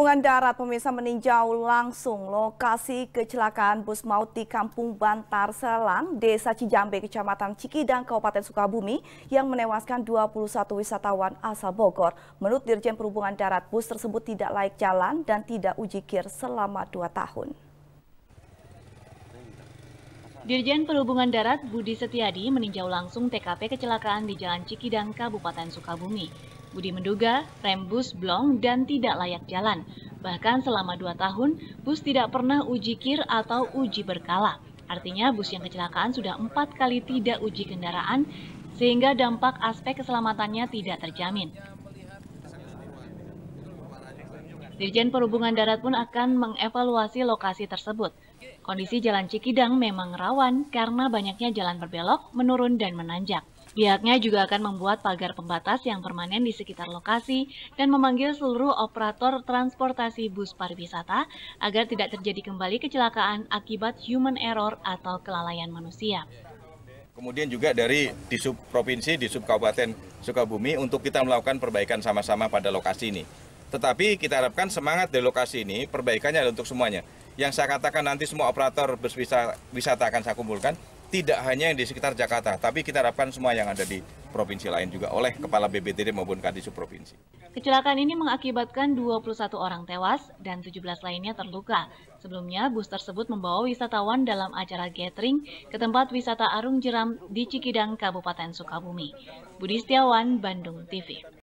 Hubungan Darat pemirsa meninjau langsung lokasi kecelakaan bus maut di Kampung Bantar Selang, Desa Cijambe, Kecamatan Cikidang, Kabupaten Sukabumi yang menewaskan 21 wisatawan asal Bogor. Menurut Dirjen Perhubungan Darat, bus tersebut tidak layak jalan dan tidak uji kir selama 2 tahun. Dirjen Perhubungan Darat Budi Setiadi meninjau langsung TKP kecelakaan di Jalan Cikidang, Kabupaten Sukabumi. Budi menduga rem bus blong dan tidak layak jalan. Bahkan selama dua tahun, bus tidak pernah uji kir atau uji berkala. Artinya bus yang kecelakaan sudah empat kali tidak uji kendaraan, sehingga dampak aspek keselamatannya tidak terjamin. Dirjen Perhubungan Darat pun akan mengevaluasi lokasi tersebut. Kondisi Jalan Cikidang memang rawan karena banyaknya jalan berbelok, menurun, dan menanjak. Pihaknya juga akan membuat pagar pembatas yang permanen di sekitar lokasi dan memanggil seluruh operator transportasi bus pariwisata agar tidak terjadi kembali kecelakaan akibat human error atau kelalaian manusia. Kemudian juga dari di sub provinsi, di sub kabupaten Sukabumi untuk kita melakukan perbaikan sama-sama pada lokasi ini. Tetapi kita harapkan semangat di lokasi ini perbaikannya untuk semuanya. Yang saya katakan nanti semua operator bus wisata akan saya kumpulkan, tidak hanya yang di sekitar Jakarta, tapi kita harapkan semua yang ada di provinsi lain juga oleh Kepala BPTD maupun Kadis Provinsi. Kecelakaan ini mengakibatkan 21 orang tewas dan 17 lainnya terluka. Sebelumnya, bus tersebut membawa wisatawan dalam acara gathering ke tempat wisata Arung Jeram di Cikidang, Kabupaten Sukabumi. Budi Setiawan, Bandung TV.